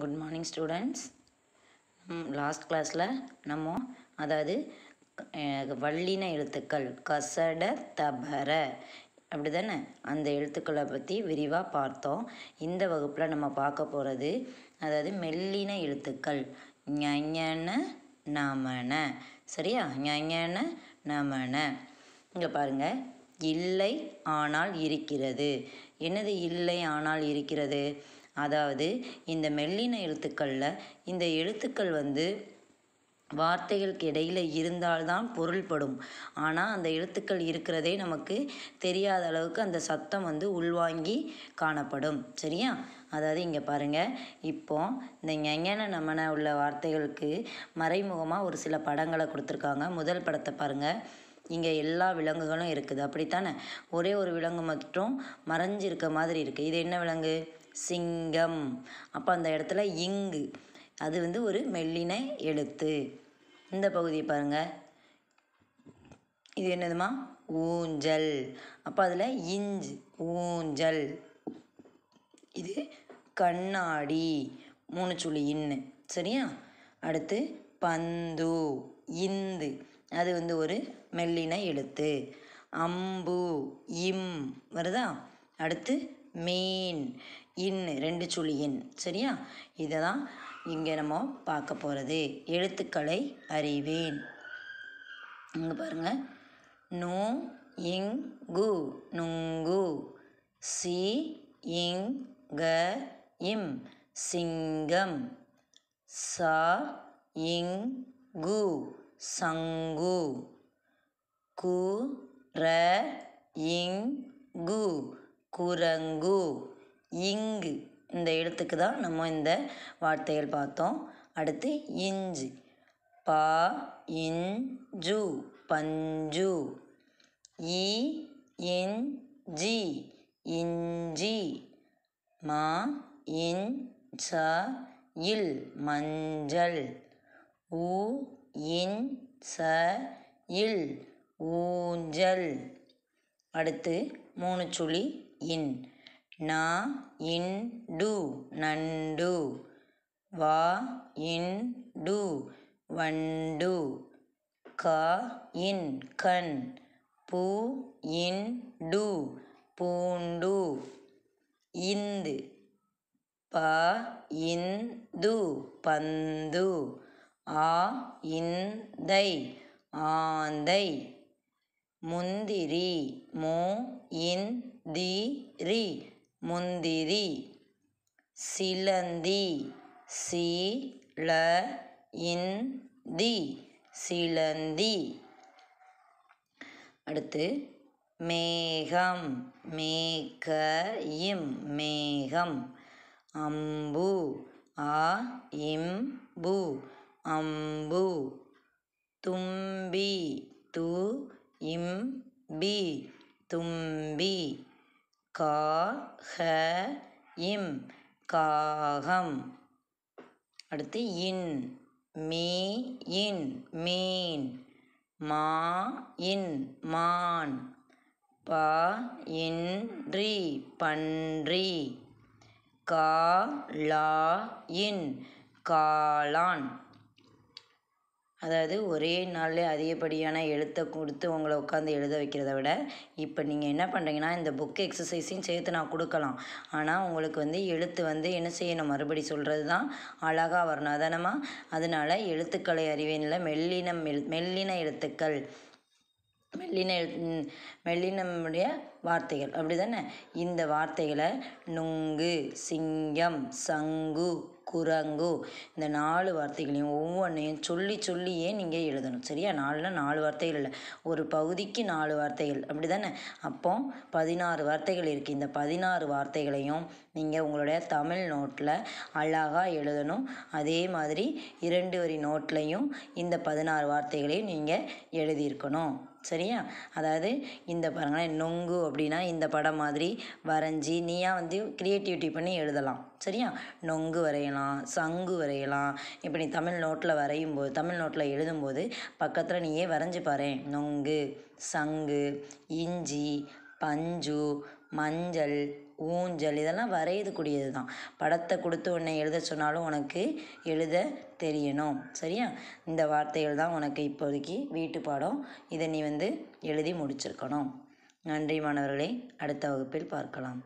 good morning students last கிளாஸில் நம்ம அதாவது வள்ளின எழுத்துக்கள் கசட தபர அப்படி தானே அந்த எழுத்துக்களை பற்றி விரிவாக பார்த்தோம் இந்த வகுப்பில் நம்ம பார்க்க போகிறது அதாவது மெல்லின எழுத்துக்கள் ஞஞன நமன சரியா ஞஞன நமன இங்கே பாருங்கள் இல்லை ஆனால் இருக்கிறது என்னது இல்லை ஆனால் இருக்கிறது அதாவது இந்த மெல்லின எழுத்துக்களில் இந்த எழுத்துக்கள் வந்து வார்த்தைகளுக்கு இடையில் இருந்தால்தான் பொருள்படும் ஆனால் அந்த எழுத்துக்கள் இருக்கிறதே நமக்கு தெரியாத அளவுக்கு அந்த சத்தம் வந்து உள்வாங்கி காணப்படும் சரியா அதாவது இங்கே பாருங்கள் இப்போ இந்த ஞஞன நம்மன உள்ள வார்த்தைகளுக்கு மறைமுகமாக ஒரு சில படங்களை கொடுத்துருக்காங்க முதல் படத்தை பாருங்கள் இங்கே எல்லா விலங்குகளும் இருக்குது அப்படித்தானே ஒரே ஒரு விலங்கு மட்டும் மறைஞ்சிருக்க மாதிரி இருக்குது இது என்ன விலங்கு சிங்கம் அப்போ அந்த இடத்துல இங்கு அது வந்து ஒரு மெல்லின எழுத்து இந்த பகுதியை பாருங்கள் இது என்னதுமா ஊஞ்சல் அப்போ அதில் இஞ்சு ஊஞ்சல் இது கண்ணாடி மூணு சுழி இன்னு சரியா அடுத்து பந்து இந்து அது வந்து ஒரு மெல்லின எழுத்து அம்பு இம் வருதா அடுத்து மீன் இன் ரெண்டு சுழியின் சரியா இதை தான் இங்கே நம்ம பார்க்க போகிறது எழுத்துக்களை அறிவேன் இங்கே பாருங்கள் நூ இங் கு நுங்கு சி இங் க இம் சிங்கம் சா இங் கு சங்கு கு ர இங் கு குரங்கு இங்கு இந்த எழுத்துக்கு தான் நம்ம இந்த வார்த்தைகள் பார்த்தோம் அடுத்து இஞ்சு பா இஞ்சு பஞ்சு இ இன் இஞ்சி மா இன் ச இல் மஞ்சள் ஊ இன் ச இல் ஊஞ்சல் அடுத்து மூணு சுழி இன் நா இன் டு நண்டு வா இன் டு வண்டு கா இன் கண் பூ இன் டு பூண்டு இந்து ப இந்து பந்து ஆ இந்தை ஆந்தை முந்திரி மோ இன் தி ரி முந்திரி சிலந்தி சி ல இந் தி சிலந்தி அடுத்து மேகம் மேக இம் மேகம் அம்பு ஆ இம்பு பூ அம்பு தும்பி து இம் பி தும்பி கா ஹ இம் காகம் அடுத்து இன் மீ இன் மீன் மா இன் மான் பா இன்றி பன்றி கா லா இன் காளான் அதாவது ஒரே நாள்லேயே அதிகப்படியான எழுத்தை கொடுத்து உங்களை உட்காந்து எழுத வைக்கிறத விட இப்போ நீங்கள் என்ன பண்ணுறீங்கன்னா இந்த புக் எக்ஸசைஸையும் சேர்த்து நான் கொடுக்கலாம் ஆனால் உங்களுக்கு வந்து எழுத்து வந்து என்ன செய்யணும் மறுபடி சொல்கிறது தான் அழகாக வரணும் அதனமா அதனால் எழுத்துக்களை அறிவேனில் மெல்லினம் மெல்லின எழுத்துக்கள் மெல்லின எழு மெல்லினமுடைய வார்த்தைகள் அப்படி தானே இந்த வார்த்தைகளை நுங்கு சிங்கம் சங்கு குரங்கு இந்த நாலு வார்த்தைகளையும் ஒவ்வொன்றையும் சொல்லி சொல்லியே நீங்கள் எழுதணும் சரியா நாலுனா நாலு வார்த்தைகள் இல்லை ஒரு பகுதிக்கு நாலு வார்த்தைகள் அப்படி தானே அப்போ பதினாறு வார்த்தைகள் இருக்குது இந்த பதினாறு வார்த்தைகளையும் நீங்கள் உங்களுடைய தமிழ் நோட்டில் அழகாக எழுதணும் அதே மாதிரி இரண்டு வரி நோட்லையும் இந்த பதினாறு வார்த்தைகளையும் நீங்கள் எழுதியிருக்கணும் சரியா அதாவது இந்த பாருங்களேன் நொங்கு அப்படின்னா இந்த படம் மாதிரி வரைஞ்சி நீயா வந்து க்ரியேட்டிவிட்டி பண்ணி எழுதலாம் சரியா நொங்கு வரையலாம் சங்கு வரையலாம் இப்போ நீ தமிழ் நோட்டில் வரையும் போது தமிழ் நோட்டில் எழுதும்போது பக்கத்தில் நீயே வரைஞ்சி பாரு நொங்கு சங்கு இஞ்சி பஞ்சு மஞ்சள் ஊஞ்சல் இதெல்லாம் வரையக்கூடியது தான் படத்தை கொடுத்து உன்னை எழுத சொன்னாலும் உனக்கு எழுத தெரியணும் சரியா இந்த வார்த்தைகள் தான் உனக்கு இப்போதைக்கு வீட்டு பாடம் இதை நீ வந்து எழுதி முடிச்சிருக்கணும் நன்றி மாணவர்களை அடுத்த வகுப்பில் பார்க்கலாம்